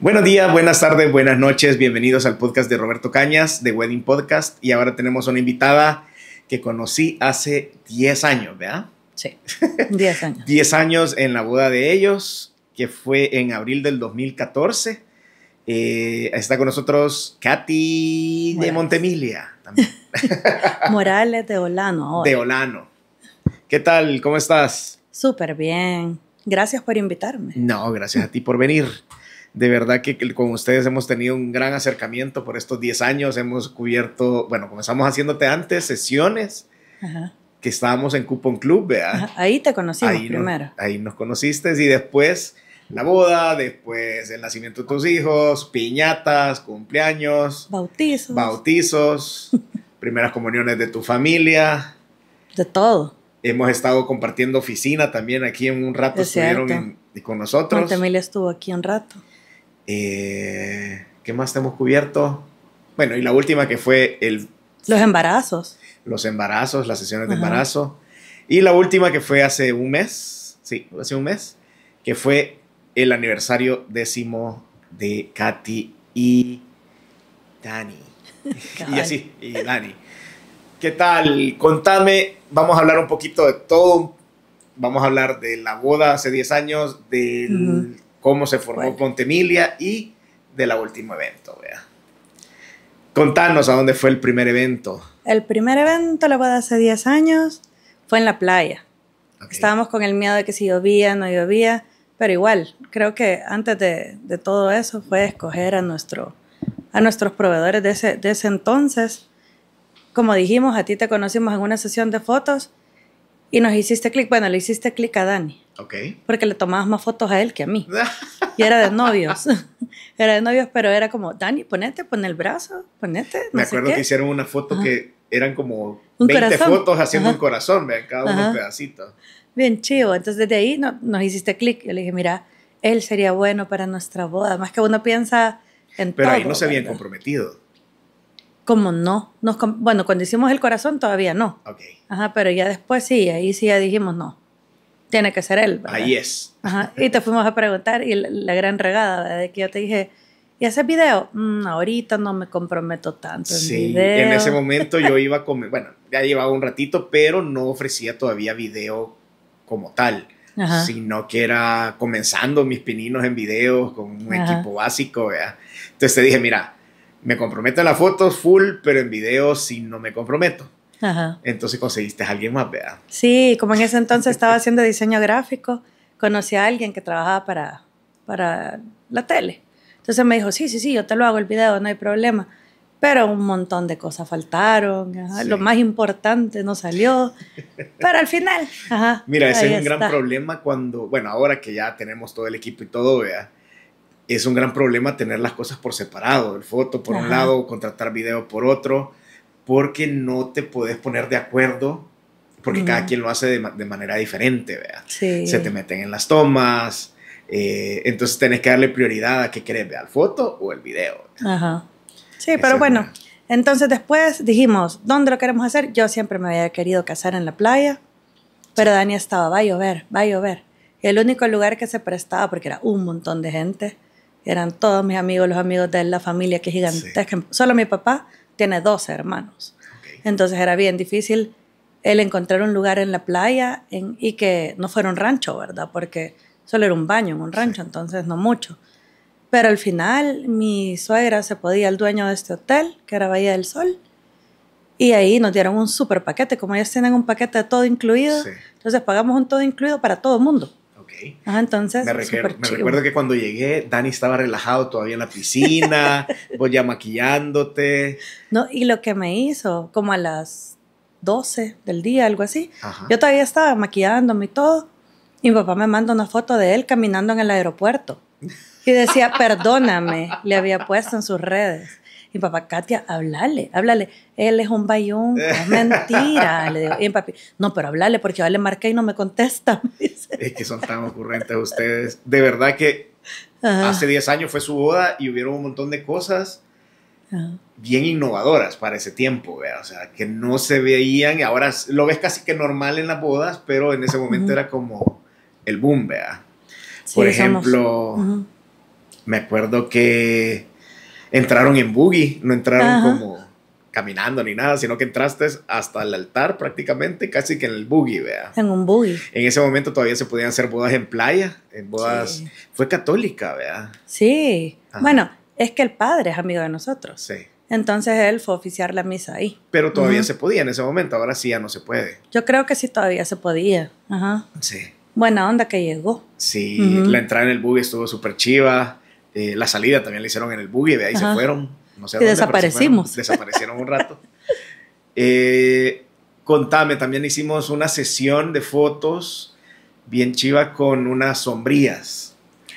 Buenos días, buenas tardes, buenas noches. Bienvenidos al podcast de Roberto Cañas de Wedding Podcast. Y ahora tenemos una invitada que conocí hace 10 años, ¿verdad? Sí, 10 años. 10 años en la boda de ellos, que fue en abril del 2014. Eh, está con nosotros Katy de Montemilia Morales de Olano. De Olano. ¿Qué tal? ¿Cómo estás? Súper bien. Gracias por invitarme. No, gracias a ti por venir. De verdad que con ustedes hemos tenido un gran acercamiento por estos 10 años. Hemos cubierto, bueno, comenzamos haciéndote antes sesiones. que estábamos en Coupon Club, ¿verdad? Ahí te conocimos primero. ahí nos conociste y después la boda, después el nacimiento de tus hijos, piñatas, cumpleaños, bautizos, bautizos, primeras comuniones de tu familia, de todo. Hemos estado compartiendo oficina también aquí en un rato es estuvieron y con nosotros. familia estuvo aquí un rato. Eh, ¿Qué más hemos cubierto? Bueno, y la última que fue el... Los embarazos. Los embarazos, las sesiones de embarazo. Y la última que fue hace un mes, sí, hace un mes, que fue el aniversario décimo de Katy y Dani. y así, y Dani. ¿Qué tal? Contame, vamos a hablar un poquito de todo. Vamos a hablar de la boda hace 10 años, del cómo se formó Ponte Emilia y de la último evento. Vea. Contanos a dónde fue el primer evento. El primer evento, la boda hace 10 años, fue en la playa. Estábamos con el miedo de que si llovía, no llovía, pero igual, creo que antes de, todo eso fue escoger a, nuestro, a nuestros proveedores de ese, de ese entonces. Como dijimos, a ti te conocimos en una sesión de fotos y nos hiciste clic, bueno, le hiciste clic a Dani. Ok. Porque le tomabas más fotos a él que a mí. y era de novios. era de novios, pero era como, Dani, ponete, pon el brazo, ponete. Me acuerdo que hicieron una foto que eran como 20 fotos haciendo un corazón, cada uno un pedacito. Bien chido, Entonces de ahí no, nos hiciste clic. Yo le dije, mira, él sería bueno para nuestra boda. Más que uno piensa en Pero ahí no se habían comprometido como no. Nos, bueno, cuando hicimos el corazón todavía no. Ajá, pero ya después sí, ahí sí ya dijimos no. Tiene que ser él. ¿verdad? Ahí es. Ajá, y te fuimos a preguntar y la, gran regada de que yo te dije, ¿y ese video? Mm, ahorita no me comprometo tanto. En sí, en ese momento yo iba a comer, bueno, ya llevaba un ratito, pero no ofrecía todavía video como tal. sino que era comenzando mis pininos en videos con un equipo básico. ¿verdad? Entonces te dije, mira, me comprometo en las fotos full, pero en video sí no me comprometo. Ajá. Entonces conseguiste a alguien más, ¿verdad? Sí, como en ese entonces estaba haciendo diseño gráfico, conocí a alguien que trabajaba para, para la tele. Entonces me dijo, sí, sí, sí, yo te lo hago el video, no hay problema. Pero un montón de cosas faltaron, lo más importante no salió, pero al final... Ajá, Mira, ese es un gran problema cuando, bueno, ahora que ya tenemos todo el equipo y todo, vea es un gran problema tener las cosas por separado, el foto por un lado, contratar video por otro, porque no te puedes poner de acuerdo, porque cada quien lo hace de, manera diferente, ¿vea? Se te meten en las tomas, eh, entonces tenés que darle prioridad a qué querés, al ¿El foto o el video? Sí, pero bueno, entonces después dijimos, ¿dónde lo queremos hacer? Yo siempre me había querido casar en la playa, pero Dani estaba, va a llover, va a llover. Y el único lugar que se prestaba, porque era un montón de gente, eran todos mis amigos, los amigos de la familia que es gigantesca. Solo mi papá tiene 12 hermanos. Entonces era bien difícil el encontrar un lugar en la playa y que no fuera un rancho, ¿verdad? Porque solo era un baño en un rancho, entonces no mucho. Pero al final mi suegra se podía, el dueño de este hotel, que era Bahía del Sol, y ahí nos dieron un super paquete, como ellos tienen un paquete de todo incluido, entonces pagamos un todo incluido para todo el mundo. Ah, entonces. Me, recuerdo, que cuando llegué, Dani estaba relajado todavía en la piscina, voy ya maquillándote. No, y lo que me hizo, como a las 12 del día, algo así, yo todavía estaba maquillándome y todo. Y mi papá me manda una foto de él caminando en el aeropuerto. Y decía, perdóname, le había puesto en sus redes. Y papá, Katia, háblale, háblale. Él es un bayón, mentira. no, pero háblale porque yo le marqué y no me contesta. es que son tan ocurrentes ustedes. De verdad que hace 10 años fue su boda y hubieron un montón de cosas bien innovadoras para ese tiempo, o sea, que no se veían y ahora lo ves casi que normal en las bodas, pero en ese momento era como el boom, ¿verdad? Por ejemplo, me acuerdo que entraron en buggy, no entraron como caminando ni nada, sino que entraste hasta el altar prácticamente, casi que en el buggy, vea. En un buggy. En ese momento todavía se podían hacer bodas en playa, en bodas... Fue católica, vea. Sí. Bueno, es que el padre es amigo de nosotros. Sí. Entonces él fue a oficiar la misa ahí. Pero todavía se podía en ese momento, ahora sí ya no se puede. Yo creo que sí todavía se podía. Ajá. Sí. Buena onda que llegó. Sí, la entrada en el buggy estuvo súper chiva. Eh, la salida también la hicieron en el buggy, de ahí se fueron. No sé y desaparecimos. desaparecieron un rato. Eh, contame, también hicimos una sesión de fotos bien chiva con unas sombrías.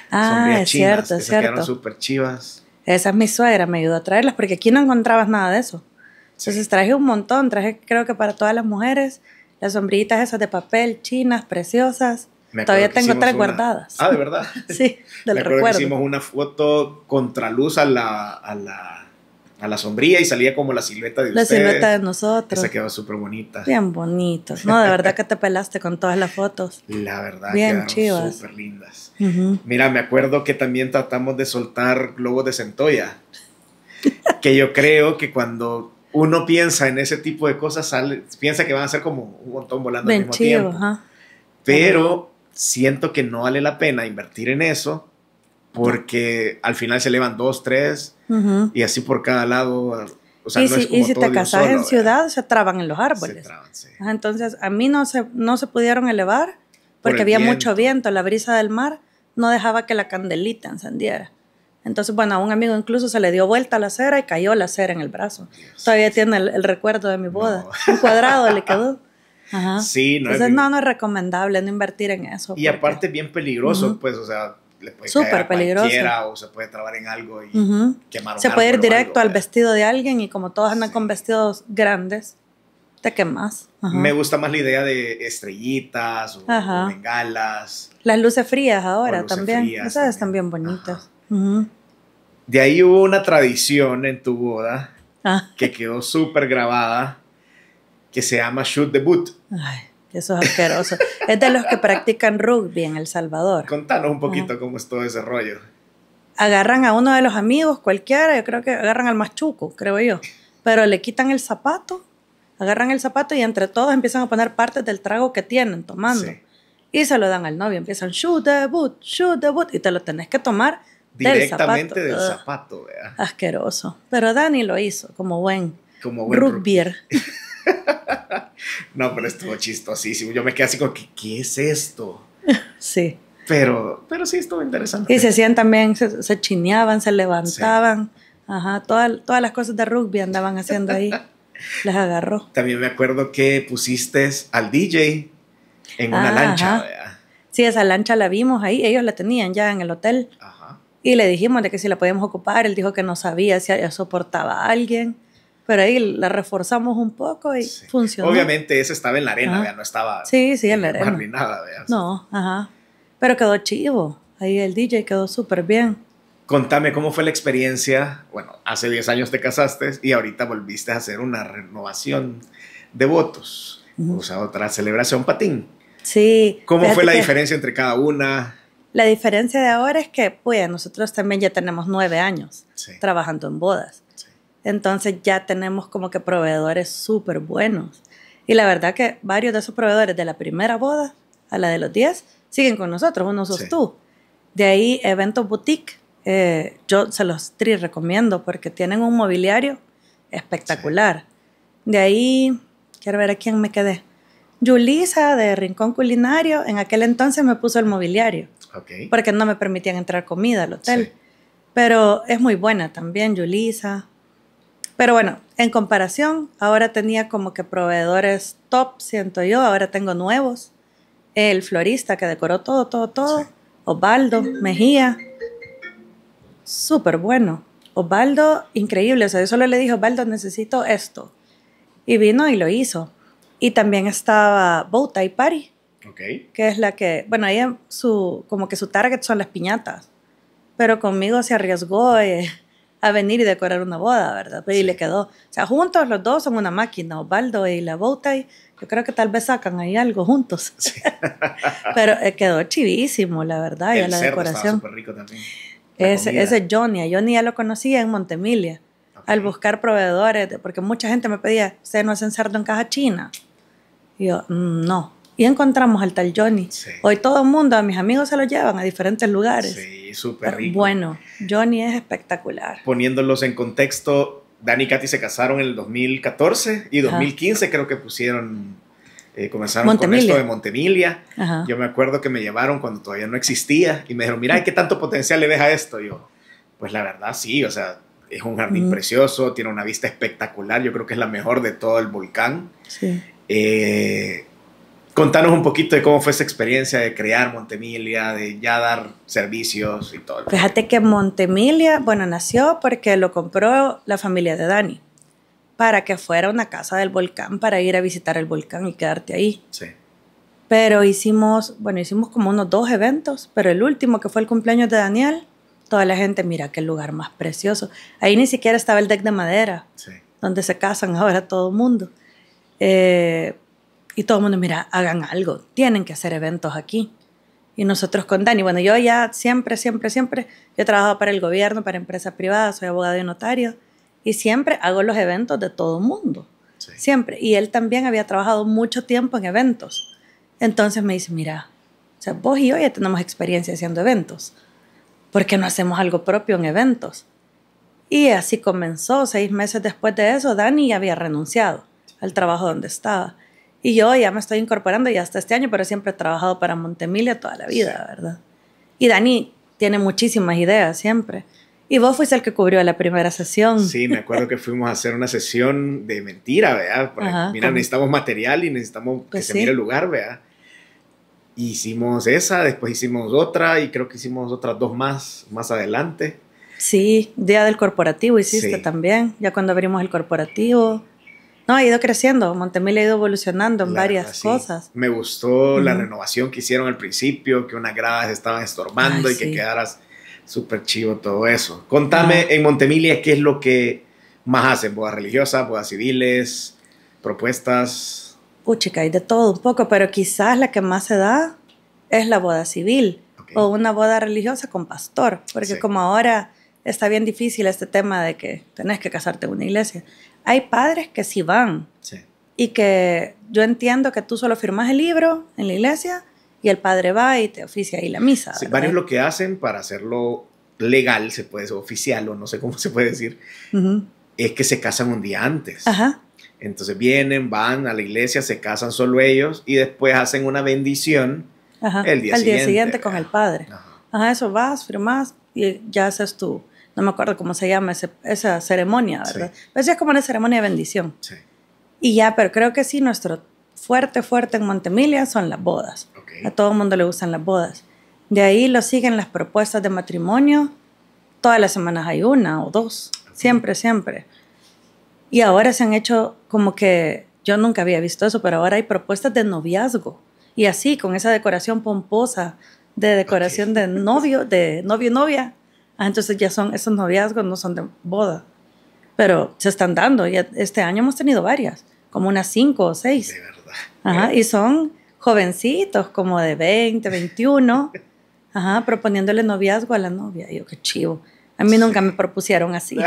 Ah, sombrías es cierto, es cierto. quedaron súper chivas. Esa es mi suegra, me ayudó a traerlas porque aquí no encontrabas nada de eso. Entonces traje un montón, traje creo que para todas las mujeres, las sombrillitas esas de papel, chinas, preciosas. Todavía tengo tres guardadas. Ah, de verdad. sí, del recuerdo. hicimos una foto contraluz a la, a la, a sombría y salía como la silueta de ustedes. La silueta de nosotros. se quedó súper bonita. Bien bonitos. No, de verdad que te pelaste con todas las fotos. La verdad, Bien chivas. Súper lindas. Mira, me acuerdo que también tratamos de soltar globos de centolla. que yo creo que cuando uno piensa en ese tipo de cosas, piensa que van a ser como un montón volando al mismo chivo, Ajá. Pero siento que no vale la pena invertir en eso porque al final se elevan dos, tres y así por cada lado. y si, te casas en ciudad, se traban en los árboles. Entonces, a mí no se, no se pudieron elevar porque había mucho viento, la brisa del mar no dejaba que la candelita encendiera. Entonces, bueno, a un amigo incluso se le dio vuelta la cera y cayó la cera en el brazo. Todavía tiene el, recuerdo de mi boda. Un cuadrado le quedó no Entonces, no, no es recomendable no invertir en eso. Y aparte aparte bien peligroso, pues, o sea, le puede caer a peligroso. o se puede trabar en algo y quemar un Se puede ir directo al eh. vestido de alguien y como todos andan con vestidos grandes, te quemas. Ajá. Me gusta más la idea de estrellitas o, bengalas. Las luces frías ahora también. Esas están bien bonitas. De ahí hubo una tradición en tu boda ah. que quedó súper grabada que se llama Shoot the Boot. Ay, eso es asqueroso. es de los que practican rugby en El Salvador. Contanos un poquito cómo es todo ese rollo. Agarran a uno de los amigos, cualquiera, yo creo que agarran al machuco, creo yo, pero le quitan el zapato, agarran el zapato y entre todos empiezan a poner partes del trago que tienen tomando. Y se lo dan al novio, empiezan shoot the boot, shoot the boot, y te lo tenés que tomar directamente del ah. zapato. Asqueroso. Pero Dani lo hizo como buen, como buen no, pero estuvo chistosísimo. Yo me quedé así como que, ¿qué es esto? Sí. Pero, pero sí estuvo interesante. Y se hacían también, se, se se levantaban. Ajá, todas, todas las cosas de rugby andaban haciendo ahí. las agarró. También me acuerdo que pusiste al DJ en una ah, lancha. Sí, esa lancha la vimos ahí, ellos la tenían ya en el hotel. Ajá. Y le dijimos de que si la podíamos ocupar, él dijo que no sabía si soportaba a alguien pero ahí la reforzamos un poco y funcionó. Obviamente ese estaba en la arena, vea, no estaba sí, sí, en la arena. No, ajá. Pero quedó chivo, ahí el DJ quedó súper bien. Contame cómo fue la experiencia, bueno, hace 10 años te casaste y ahorita volviste a hacer una renovación de votos, o sea, otra celebración patín. Sí. ¿Cómo fue la diferencia entre cada una? La diferencia de ahora es que, pues, nosotros también ya tenemos nueve años trabajando en bodas. Entonces ya tenemos como que proveedores súper buenos. Y la verdad que varios de esos proveedores de la primera boda a la de los 10 siguen con nosotros, uno sos tú. De ahí Eventos Boutique, eh, yo se los tri recomiendo porque tienen un mobiliario espectacular. De ahí, quiero ver a quién me quedé. Yulisa de Rincón Culinario, en aquel entonces me puso el mobiliario. Porque no me permitían entrar comida al hotel. Pero es muy buena también, Yulisa. Pero bueno, en comparación, ahora tenía como que proveedores top, siento yo, ahora tengo nuevos. El florista que decoró todo, todo, todo. Osvaldo, Mejía. Súper bueno. Osvaldo, increíble. O sea, yo solo le dije, Osvaldo, necesito esto. Y vino y lo hizo. Y también estaba Bowtie Party. Ok. Que es la que, bueno, ahí su, como que su target son las piñatas. Pero conmigo se arriesgó. Eh a venir y decorar una boda, ¿verdad? Pues, y le quedó. O sea, juntos los dos son una máquina, Osvaldo y la y Yo creo que tal vez sacan ahí algo juntos. Pero eh, quedó chivísimo, la verdad, la cerdo decoración. rico también. ese, Johnny. A Johnny ya lo conocía en Montemilia. Al buscar proveedores, porque mucha gente me pedía, se no hacen cerdo en caja china? Y yo, mm, no encontramos al tal Johnny. Hoy todo el mundo, a mis amigos se lo llevan a diferentes lugares. Sí, súper rico. Bueno, Johnny es espectacular. Poniéndolos en contexto, Dani y Katy se casaron en el 2014 y 2015 creo que pusieron eh, comenzaron con esto de Montemilia. Yo me acuerdo que me llevaron cuando todavía no existía y me dijeron, mira, ¿qué tanto potencial le deja esto? yo, pues la verdad sí, o sea, es un jardín precioso, tiene una vista espectacular, yo creo que es la mejor de todo el volcán. Sí. Eh, Contanos un poquito de cómo fue esa experiencia de crear Montemilia, de ya dar servicios y todo. Fíjate que Montemilia, bueno, nació porque lo compró la familia de Dani para que fuera una casa del volcán para ir a visitar el volcán y quedarte ahí. Sí. Pero hicimos, bueno, hicimos como unos dos eventos, pero el último que fue el cumpleaños de Daniel, toda la gente, mira qué lugar más precioso. Ahí ni siquiera estaba el deck de madera, donde se casan ahora todo el mundo. Eh, y todo el mundo, mira, hagan algo, tienen que hacer eventos aquí. Y nosotros con Dani, bueno, yo ya siempre, siempre, siempre, yo he trabajado para el gobierno, para empresas privadas, soy abogado y notario, y siempre hago los eventos de todo el mundo. Siempre. Y él también había trabajado mucho tiempo en eventos. Entonces me dice, mira, vos y yo ya tenemos experiencia haciendo eventos. ¿Por qué no hacemos algo propio en eventos? Y así comenzó. Seis meses después de eso, Dani ya había renunciado al trabajo donde estaba. Y yo ya me estoy incorporando ya hasta este año, pero siempre he trabajado para Montemilia toda la vida, ¿verdad? Y Dani tiene muchísimas ideas siempre. Y vos fuiste el que cubrió la primera sesión. Sí, me acuerdo que fuimos a hacer una sesión de mentira, ¿verdad? mira, necesitamos material y necesitamos pues que se mire el lugar, ¿verdad? Hicimos esa, después hicimos otra y creo que hicimos otras dos más más adelante. Sí, día del corporativo hiciste también, ya cuando abrimos el corporativo. No, ha ido creciendo, Montemil ha ido evolucionando en varias cosas. Me gustó la renovación que hicieron al principio, que unas gradas estaban estorbando y que quedaras súper chivo todo eso. Contame en Montemilia qué es lo que más hacen, bodas religiosas, bodas civiles, propuestas. chica, hay de todo un poco, pero quizás la que más se da es la boda civil o una boda religiosa con pastor, porque como ahora está bien difícil este tema de que tenés que casarte en una iglesia. Hay padres que sí van. Y que yo entiendo que tú solo firmas el libro en la iglesia y el padre va y te oficia ahí la misa. Sí, varios lo que hacen para hacerlo legal, se puede oficial o no sé cómo se puede decir, es que se casan un día antes. Ajá. Entonces vienen, van a la iglesia, se casan solo ellos y después hacen una bendición el día Al siguiente. día siguiente con el padre. Ajá. eso vas, firmas y ya haces tú no me acuerdo cómo se llama esa ceremonia, ¿verdad? Pero pues es como una ceremonia de bendición. Sí. Y ya, pero creo que sí, nuestro fuerte, fuerte en Montemilia son las bodas. A todo el mundo le gustan las bodas. De ahí lo siguen las propuestas de matrimonio. Todas las semanas hay una o dos. Siempre, siempre. Y ahora se han hecho como que yo nunca había visto eso, pero ahora hay propuestas de noviazgo. Y así, con esa decoración pomposa de decoración de novio, de novio y novia. Ah, entonces ya son, esos noviazgos no son de boda, pero se están dando. y este año hemos tenido varias, como unas cinco o seis. De verdad. Ajá, y son jovencitos, como de 20, 21, ajá, proponiéndole noviazgo a la novia. yo, qué chivo. A mí nunca me propusieron así.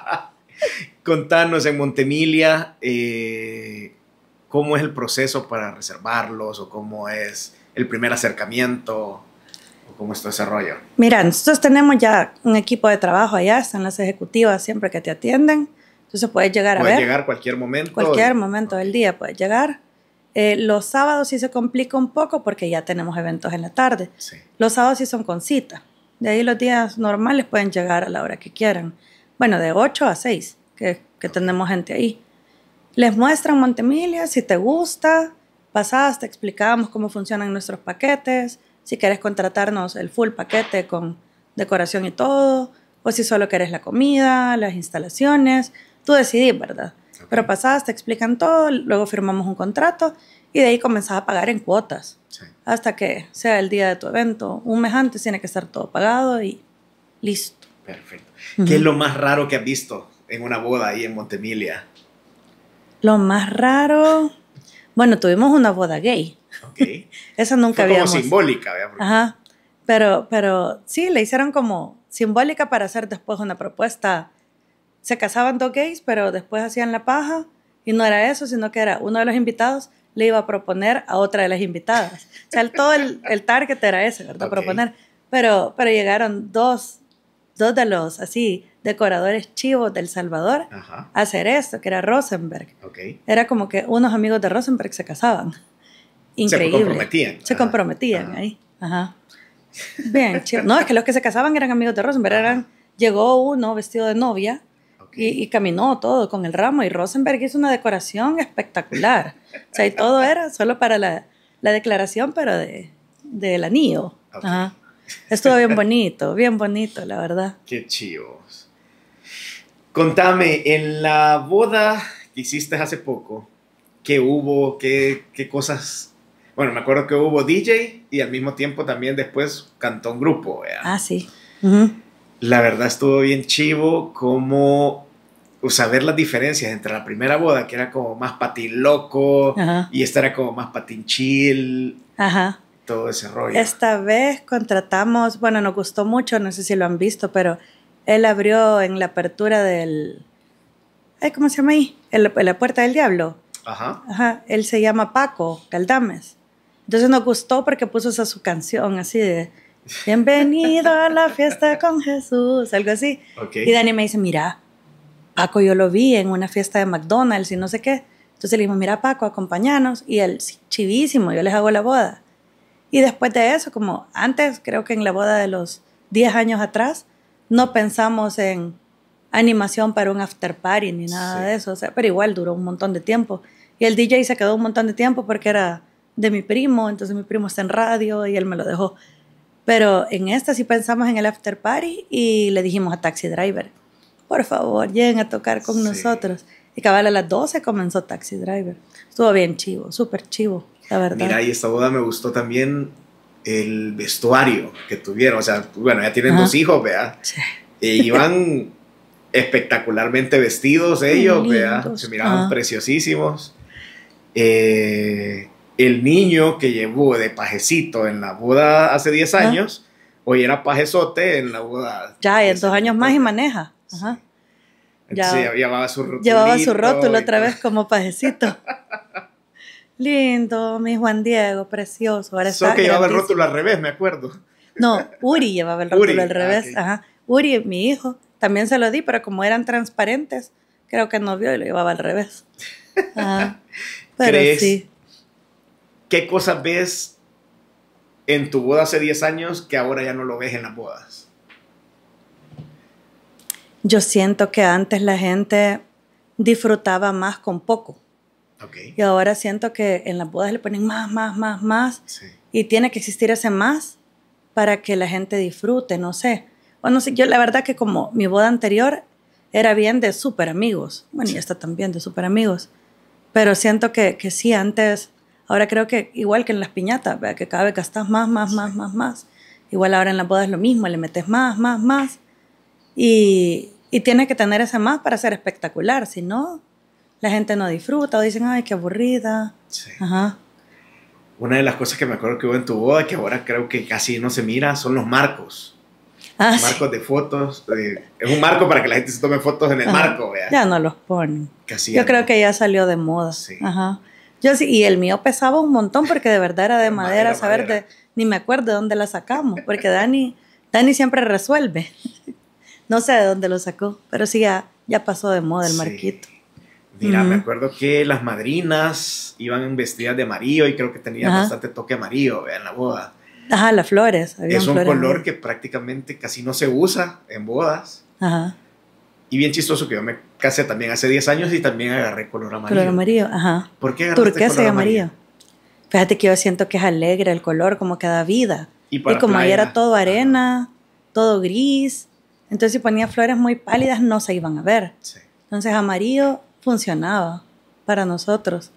Contanos en Montemilia eh, cómo es el proceso para reservarlos o cómo es el primer acercamiento. ¿Cómo está ese rollo? Mira, nosotros tenemos ya un equipo de trabajo allá, están las ejecutivas siempre que te atienden. Entonces puedes llegar a ver. Puedes llegar cualquier momento. Cualquier momento del día puedes llegar. Eh, los sábados sí se complica un poco porque ya tenemos eventos en la tarde. Los sábados sí son con cita. De ahí los días normales pueden llegar a la hora que quieran. Bueno, de 8 a 6, que, tenemos gente ahí. Les muestran Montemilia, si te gusta, pasás, te explicamos cómo funcionan nuestros paquetes, si quieres contratarnos el full paquete con decoración y todo, o si solo quieres la comida, las instalaciones, tú decidís, ¿verdad? Pero pasás, te explican todo, luego firmamos un contrato y de ahí comenzás a pagar en cuotas. Hasta que sea el día de tu evento. Un mes antes tiene que estar todo pagado y listo. Perfecto. ¿Qué es lo más raro que has visto en una boda ahí en Montemilia? Lo más raro. Bueno, tuvimos una boda gay. Okay. nunca había habíamos. Como simbólica, Ajá. Pero, pero sí, le hicieron como simbólica para hacer después una propuesta. Se casaban dos gays, pero después hacían la paja y no era eso, sino que era uno de los invitados le iba a proponer a otra de las invitadas. O sea, todo el, target era ese, ¿verdad? Proponer. Pero, pero llegaron dos, dos de los así decoradores chivos del Salvador a hacer esto, que era Rosenberg. Okay. Era como que unos amigos de Rosenberg se casaban. Increíble. Se comprometían. Se comprometían ahí. Ajá. Bien, chido. No, es que los que se casaban eran amigos de Rosenberg. llegó uno vestido de novia y, caminó todo con el ramo. Y Rosenberg hizo una decoración espectacular. o sea, y todo era solo para la, declaración, pero de, del anillo. Ajá. Estuvo bien bonito, bien bonito, la verdad. Qué chivos. Contame, en la boda que hiciste hace poco, ¿qué hubo? ¿Qué, qué cosas bueno, me acuerdo que hubo DJ y al mismo tiempo también después cantó un grupo. Ah, sí. La verdad estuvo bien chivo como saber las diferencias entre la primera boda, que era como más patín loco, y esta era como más patin chill. Ajá. Todo ese rollo. Esta vez contratamos, bueno, nos gustó mucho, no sé si lo han visto, pero él abrió en la apertura del. ¿Cómo se llama ahí? la Puerta del Diablo. Ajá. Ajá. Él se llama Paco Caldames. Entonces nos gustó porque puso esa su canción así de Bienvenido a la fiesta con Jesús, algo así. Y Dani me dice, mira, Paco, yo lo vi en una fiesta de McDonald's y no sé qué. Entonces le dije, mira Paco, acompáñanos. Y él, chivísimo, yo les hago la boda. Y después de eso, como antes, creo que en la boda de los 10 años atrás, no pensamos en animación para un after party ni nada de eso. O sea, pero igual duró un montón de tiempo. Y el DJ se quedó un montón de tiempo porque era de mi primo, entonces mi primo está en radio y él me lo dejó. Pero en esta sí pensamos en el after party y le dijimos a Taxi Driver, por favor, lleguen a tocar con nosotros. Y cabal a las 12 comenzó Taxi Driver. Estuvo bien chivo, súper chivo, la verdad. Mira, y esta boda me gustó también el vestuario que tuvieron. O sea, bueno, ya tienen dos hijos, vea. Y iban espectacularmente vestidos ellos, vea. Se miraban preciosísimos. Eh, el niño que llevó de pajecito en la boda hace 10 años, hoy era pajezote en la boda. Ya, en dos años más y maneja. Ajá. llevaba su rótulo. Llevaba su rótulo otra vez como pajecito. Lindo, mi Juan Diego, precioso. Ahora que llevaba el rótulo al revés, me acuerdo. No, Uri llevaba el rótulo al ah, revés. Ajá. Uri, mi hijo, también se lo di, pero como eran transparentes, creo que no vio y lo llevaba al revés. Pero sí. ¿Qué cosas ves en tu boda hace 10 años que ahora ya no lo ves en las bodas? Yo siento que antes la gente disfrutaba más con poco. Okay. Y ahora siento que en las bodas le ponen más, más, más, más. Y tiene que existir ese más para que la gente disfrute, no sé. Bueno, no yo la verdad que como mi boda anterior era bien de súper amigos. Bueno, ya y esta también de súper amigos. Pero siento que, que sí, antes Ahora creo que igual que en las piñatas, que cada vez gastas más, más, más, más, más. Igual ahora en la boda es lo mismo, le metes más, más, más. Y, tiene que tener ese más para ser espectacular, si no, la gente no disfruta o dicen, ay, qué aburrida. Sí. Ajá. Una de las cosas que me acuerdo que hubo en tu boda, que ahora creo que casi no se mira, son los marcos. Ah, marcos de fotos. Es un marco para que la gente se tome fotos en el marco, ¿verdad? Ya no los ponen. Yo creo que ya salió de moda. Sí. Ajá y el mío pesaba un montón porque de verdad era de madera, saber de, ni me acuerdo de dónde la sacamos, porque Dani, Dani siempre resuelve. No sé de dónde lo sacó, pero sí ya, ya pasó de moda el marquito. Mira, me acuerdo que las madrinas iban vestidas de amarillo y creo que tenían bastante toque amarillo en la boda. Ajá, las flores. es un color que prácticamente casi no se usa en bodas. Ajá. Y bien chistoso que yo me casé también hace 10 años y también agarré color amarillo. Color amarillo, ajá. ¿Por qué agarraste color amarillo? Fíjate que yo siento que es alegre el color, como que da vida. Y, como ahí era todo arena, todo gris, entonces si ponía flores muy pálidas no se iban a ver. Entonces amarillo funcionaba para nosotros.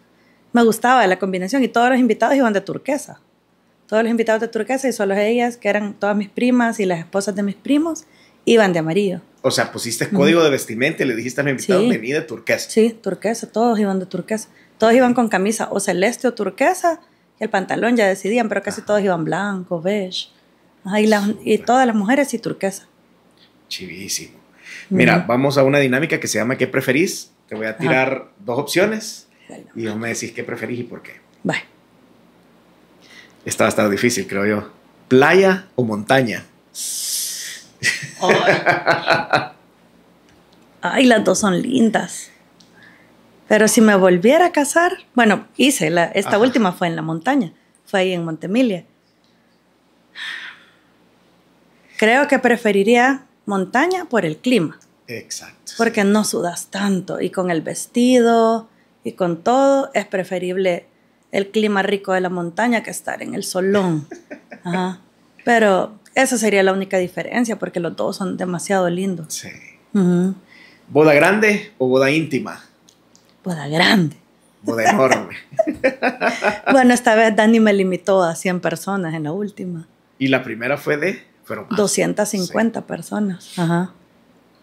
Me gustaba la combinación y todos los invitados iban de turquesa. Todos los invitados de turquesa y solo ellas, que eran todas mis primas y las esposas de mis primos, iban de amarillo. O sea, pusiste código de vestimenta y le dijiste a mi invitado de turquesa. Sí, turquesa, todos iban de turquesa. Todos iban con camisa o celeste o turquesa, y el pantalón ya decidían, pero casi todos iban blanco, beige. y, y, todas las mujeres y turquesa. Chivísimo. Mira, vamos a una dinámica que se llama ¿Qué preferís? Te voy a tirar dos opciones y vos me decís qué preferís y por qué. Bye. Esta va a estar difícil, creo yo. ¿Playa o montaña? Ay. las dos son lindas. Pero si me volviera a casar, bueno, hice, la, esta última fue en la montaña, fue ahí en Montemilia. Creo que preferiría montaña por el clima. Exacto. Porque no sudas tanto y con el vestido y con todo es preferible el clima rico de la montaña que estar en el solón. Ajá. Pero esa sería la única diferencia, porque los dos son demasiado lindos. Sí. ¿Boda grande o boda íntima? Boda grande. Boda enorme. bueno, esta vez Dani me limitó a 100 personas en la última. ¿Y la primera fue de? Fueron 250 personas. Ajá.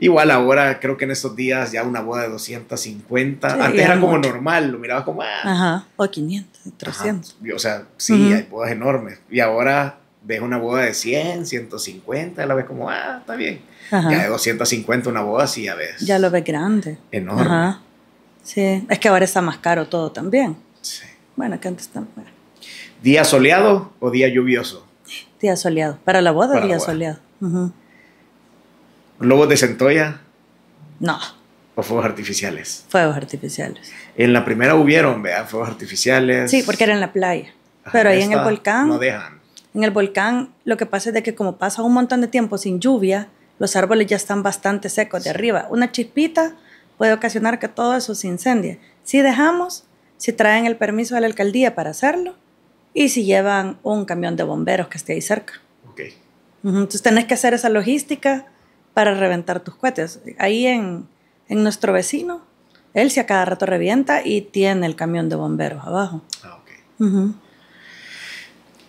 Igual ahora, creo que en estos días ya una boda de 250. Antes era como normal, lo miraba como. Ah. Ajá, o 500, 300. O sea, sí, hay bodas enormes. Y ahora ves una boda de 100, 150, la ves como, ah, está bien. Ya de 250 una boda sí ya ves. Ya lo ves grande. Enorme. Sí, es que ahora está más caro todo también. Sí. Bueno, que antes también. ¿Día soleado o día lluvioso? Día soleado. Para la boda, día soleado. ¿Lobos de centolla? No. ¿O fuegos artificiales? Fuegos artificiales. En la primera hubieron, vea, Fuegos artificiales. Sí, porque era en la playa. Pero ahí en el volcán. No dejan. En el volcán lo que pasa es de que como pasa un montón de tiempo sin lluvia, los árboles ya están bastante secos de arriba. Una chispita puede ocasionar que todo eso se incendie. Si dejamos, si traen el permiso de la alcaldía para hacerlo y si llevan un camión de bomberos que esté ahí cerca. Okay. Entonces tenés que hacer esa logística para reventar tus cohetes. Ahí en, en nuestro vecino, él se a cada rato revienta y tiene el camión de bomberos abajo. Ah, okay.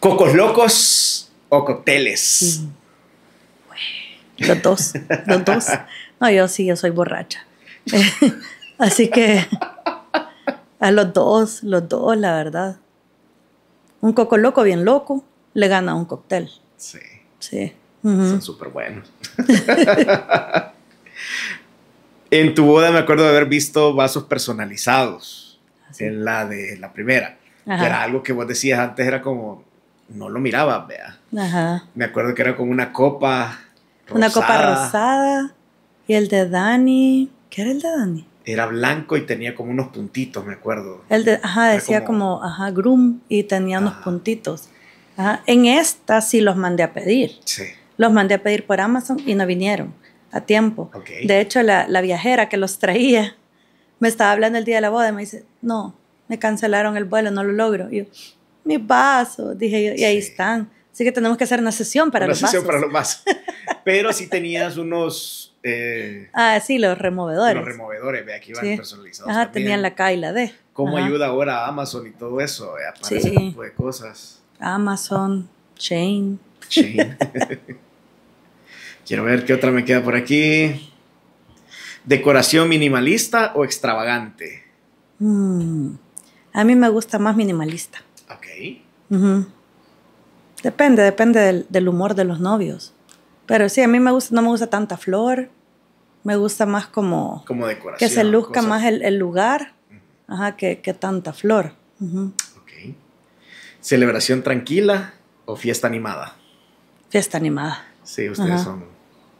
¿Cocos locos o cócteles? Los dos, los dos. No, yo sí, yo soy borracha. Así que a los dos, los dos, la verdad. Un coco loco bien loco le gana un cóctel. Sí. Sí. Son súper buenos. en tu boda me acuerdo de haber visto vasos personalizados. Ah, en la de la primera. Era algo que vos decías antes, era como, no lo miraba, vea. Ajá. Me acuerdo que era como una copa rosada. Una copa rosada. Y el de Dani. ¿Qué era el de Dani? Era blanco y tenía como unos puntitos, me acuerdo. El de, ajá, decía como, ajá, groom y tenía unos puntitos. Ajá. En esta sí los mandé a pedir. Sí. Los mandé a pedir por Amazon y no vinieron a tiempo. De hecho, la, la viajera que los traía me estaba hablando el día de la boda y me dice, no, me cancelaron el vuelo, no lo logro. Y yo, mi vaso, dije yo, y ahí están. Así que tenemos que hacer una sesión para una sesión para los más Pero sí tenías unos... Eh, ah, sí, los removedores. Los removedores, ve, aquí van personalizados Ajá, tenían la K y la D. ¿Cómo ayuda ahora Amazon y todo eso eh, para sí. ese tipo de cosas? Amazon, Chain. Chain. Quiero ver qué otra me queda por aquí. ¿Decoración minimalista o extravagante? Mm. a mí me gusta más minimalista. Depende, depende del, humor de los novios. Pero sí, a mí me gusta, no me gusta tanta flor. Me gusta más como... Como decoración. Que se luzca más el, lugar. Ajá, que, tanta flor. ¿Celebración tranquila o fiesta animada? Fiesta animada. Sí, ustedes son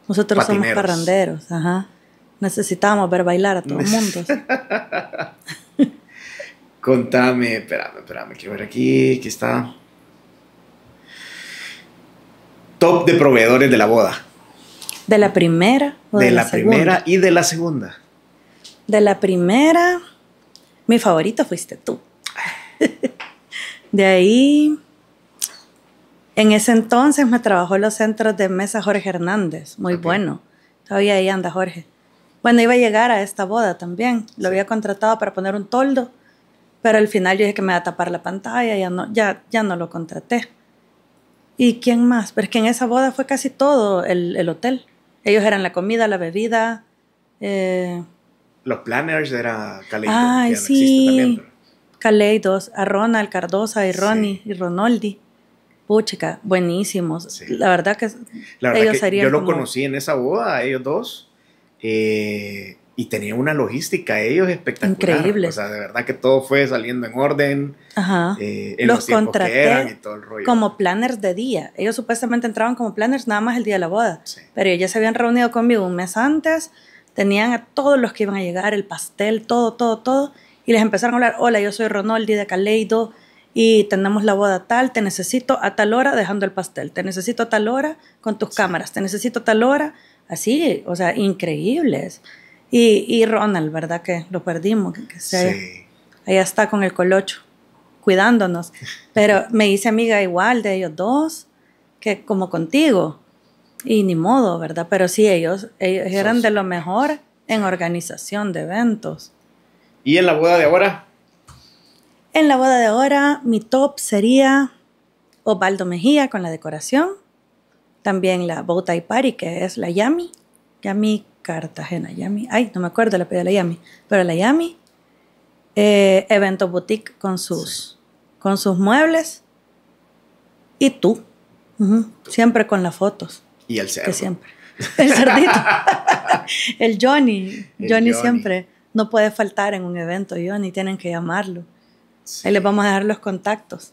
Nosotros somos parranderos, ajá. Necesitamos ver bailar a todo el mundo. Contame, espérame, espérame, quiero ver aquí, aquí está. Top de proveedores de la boda. ¿De la primera de, la, primera y de la segunda. De la primera, mi favorito fuiste tú. de ahí, en ese entonces me trabajó en los centros de mesa Jorge Hernández, muy bueno. Todavía ahí anda Jorge. Bueno, iba a llegar a esta boda también. Lo había contratado para poner un toldo pero al final yo dije que me va a tapar la pantalla, ya no, ya, ya no lo contraté. ¿Y quién más? Pero es que en esa boda fue casi todo el, hotel. Ellos eran la comida, la bebida. Eh, Los planners era Caleidos. Ay, sí. Caleidos, a Ronald, Cardosa y Ronnie y Ronaldi. Puchica, buenísimos. La verdad que la ellos Yo lo conocí en esa boda, ellos dos. Eh, y tenía una logística ellos espectacular. Increíble. O sea, de verdad que todo fue saliendo en orden. Ajá. Eh, los, contrataron y todo el rollo. como planners de día. Ellos supuestamente entraban como planners nada más el día de la boda. Pero ellos ya se habían reunido conmigo un mes antes. Tenían a todos los que iban a llegar, el pastel, todo, todo, todo. Y les empezaron a hablar, hola, yo soy Ronaldi de Caleido y tenemos la boda tal, te necesito a tal hora dejando el pastel, te necesito a tal hora con tus cámaras, te necesito a tal hora, así, o sea, increíbles. Y, Ronald, ¿verdad? Que lo perdimos, que, está con el colocho, cuidándonos. Pero me hice amiga igual de ellos dos, que como contigo. Y ni modo, ¿verdad? Pero sí, ellos, ellos eran de lo mejor en organización de eventos. ¿Y en la boda de ahora? En la boda de ahora, mi top sería Osvaldo Mejía con la decoración. También la Bowtie Party, que es la Yami. Yami Cartagena, Yami. Ay, no me acuerdo la pedí a la Yami, pero la Yami, eh, Evento Boutique con sus, con sus muebles y tú. Siempre con las fotos. Y el cerdo. siempre. El cerdito. el, Johnny. Johnny. siempre. No puede faltar en un evento, Johnny. Tienen que llamarlo. Ahí les vamos a dar los contactos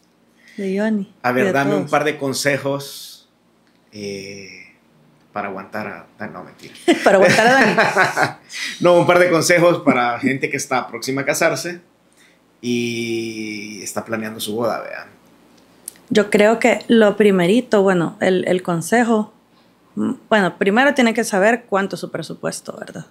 de Johnny. A ver, dame un par de consejos. Eh Ah, para aguantar a... Dani. No, mentira. para aguantar a Dani. no, un par de consejos para gente que está próxima a casarse y está planeando su boda, vean. Yo creo que lo primerito, bueno, el, el consejo, mm, bueno, primero tiene que saber cuánto es su presupuesto, ¿verdad?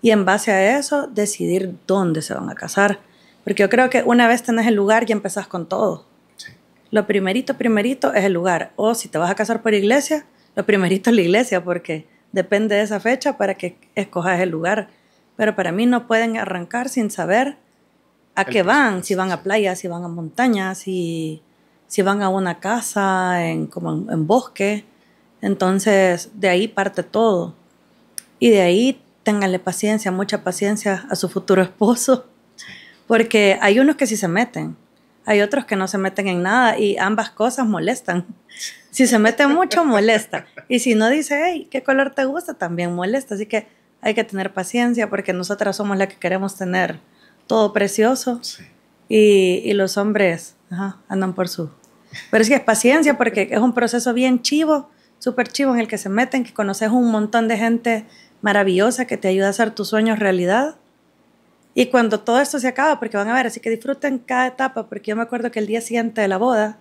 Y en base a eso, decidir dónde se van a casar. Porque yo creo que una vez tenés el lugar, ya empezás con todo. Sí. Lo primerito, primerito es el lugar. O si te vas a casar por iglesia, lo primerito es la iglesia, porque depende de esa fecha para que escojas el lugar. Pero para mí no pueden arrancar sin saber a qué van, si van a playas si van a montañas si, si van a una casa, en, como en, bosque. Entonces, de ahí parte todo. Y de ahí ténganle paciencia, mucha paciencia a su futuro esposo, porque hay unos que sí se meten hay otros que no se meten en nada y ambas cosas molestan. Si se mete mucho, molesta. Y si no dice, hey, ¿qué color te gusta? También molesta. Así que hay que tener paciencia porque nosotras somos las que queremos tener todo precioso. Y, los hombres andan por su... Pero sí, es paciencia porque es un proceso bien chivo, súper chivo en el que se meten, que conoces un montón de gente maravillosa que te ayuda a hacer tus sueños realidad y cuando todo esto se acaba, porque van a ver, así que disfruten cada etapa, porque yo me acuerdo que el día siguiente de la boda,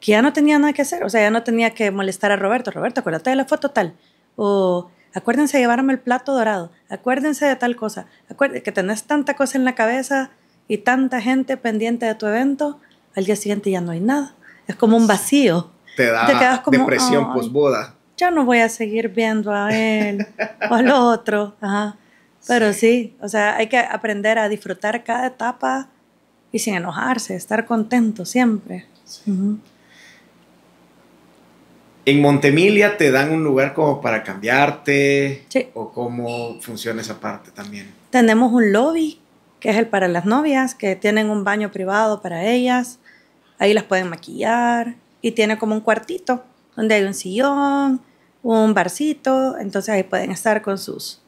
que ya no tenía nada que hacer, o sea, ya no tenía que molestar a Roberto, Roberto, acuérdate de la foto tal, o acuérdense de llevarme el plato dorado, acuérdense de tal cosa, acuérdense que tenés tanta cosa en la cabeza y tanta gente pendiente de tu evento, al día siguiente ya no hay nada, es como un vacío. Te da depresión posboda. Ya no voy a seguir viendo a él o al otro, ajá. Pero sí. o sea, hay que aprender a disfrutar cada etapa y sin enojarse, estar contento siempre. ¿En Montemilia te dan un lugar como para cambiarte? Sí. ¿O cómo funciona esa parte también? Tenemos un lobby, que es el para las novias, que tienen un baño privado para ellas. Ahí las pueden maquillar. Y tiene como un cuartito, donde hay un sillón, un barcito. Entonces ahí pueden estar con sus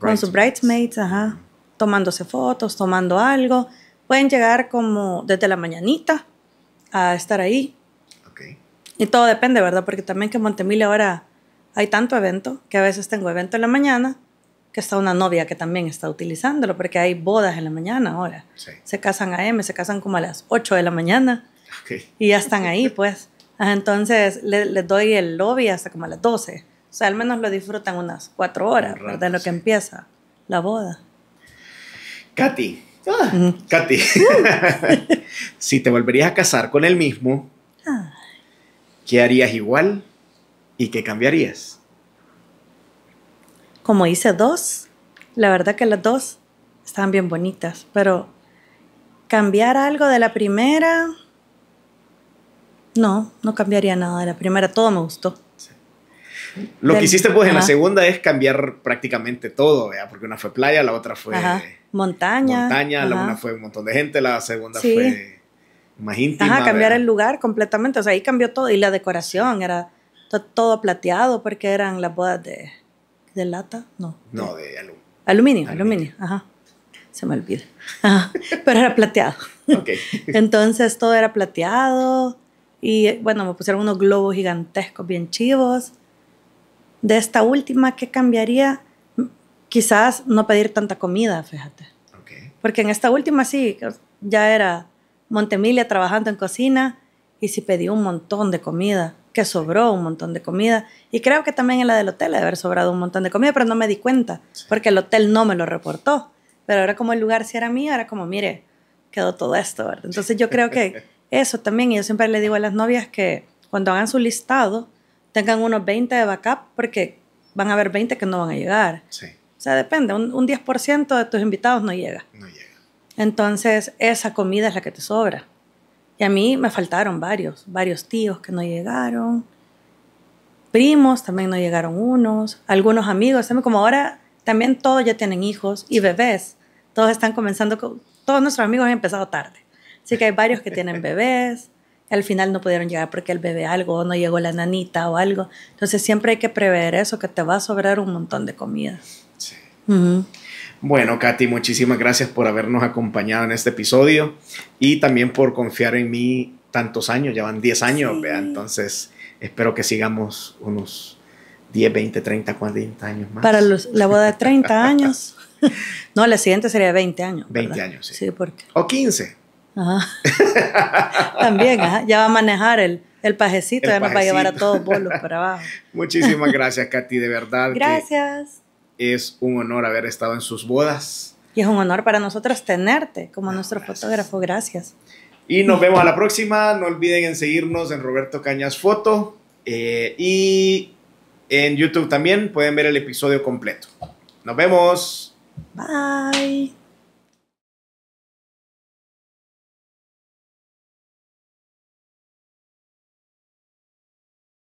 con sus bridesmaids, ajá. Tomándose fotos, tomando algo. Pueden llegar como desde la mañanita a estar ahí. Y todo depende, ¿verdad? Porque también que en ahora hay tanto evento que a veces tengo evento en la mañana que está una novia que también está utilizándolo, porque hay bodas en la mañana ahora. Se casan a M, se casan como a las 8 de la mañana y ya están ahí, pues. Entonces les doy el lobby hasta como a las 12. O sea, al menos lo disfrutan unas cuatro horas de lo que empieza la boda. Katy, ah, Katy, si te volverías a casar con él mismo, ah. ¿qué harías igual y qué cambiarías? Como hice dos, la verdad que las dos estaban bien bonitas, pero cambiar algo de la primera, no, no cambiaría nada de la primera, todo me gustó. Lo que hiciste pues en la segunda es cambiar prácticamente todo, porque una fue playa, la otra fue montaña. Montaña, la una fue un montón de gente, la segunda fue más íntima. Ajá, cambiar el lugar completamente, o sea, ahí cambió todo y la decoración era todo plateado porque eran las bodas de, de lata, no. No, de aluminio. Aluminio, aluminio, ajá. Se me olvida. Pero era plateado. Entonces todo era plateado y eh, bueno, me pusieron unos globos gigantescos bien chivos de esta última, ¿qué cambiaría? Quizás no pedir tanta comida, fíjate. Porque en esta última sí, ya era Montemilia trabajando en cocina y sí pedí un montón de comida, que sobró un montón de comida. Y creo que también en la del hotel debe haber sobrado un montón de comida, pero no me di cuenta, porque el hotel no me lo reportó. Pero ahora como el lugar sí era mío, era como, mire, quedó todo esto. ¿verdad? Entonces yo creo que eso también, y yo siempre le digo a las novias que cuando hagan su listado, tengan unos 20 de backup porque van a haber 20 que no van a llegar. Sí. O sea, depende, un, un 10% de tus invitados no llega. No llega. Entonces, esa comida es la que te sobra. Y a mí me faltaron varios, varios tíos que no llegaron, primos también no llegaron unos, algunos amigos, como ahora también todos ya tienen hijos y bebés, todos están comenzando, con, todos nuestros amigos han empezado tarde, así que hay varios que tienen bebés, al final no pudieron llegar porque el bebé algo, o no llegó la nanita o algo. Entonces siempre hay que prever eso, que te va a sobrar un montón de comida. Sí. Bueno, Katy, muchísimas gracias por habernos acompañado en este episodio y también por confiar en mí tantos años, ya van 10 años, vea. entonces espero que sigamos unos 10, 20, 30, 40 años más. Para la boda de 30 años. no, la siguiente sería 20 años. 20 años, sí. porque... O 15. También, ya va a manejar el, el pajecito, ya nos va a llevar a todos bolos para abajo. Muchísimas gracias, Katy, de verdad. Gracias. es un honor haber estado en sus bodas. Y es un honor para nosotros tenerte como ah, nuestro fotógrafo. Gracias. Y nos vemos a la próxima. No olviden en seguirnos en Roberto Cañas Foto. Eh, y en YouTube también pueden ver el episodio completo. Nos vemos. Bye.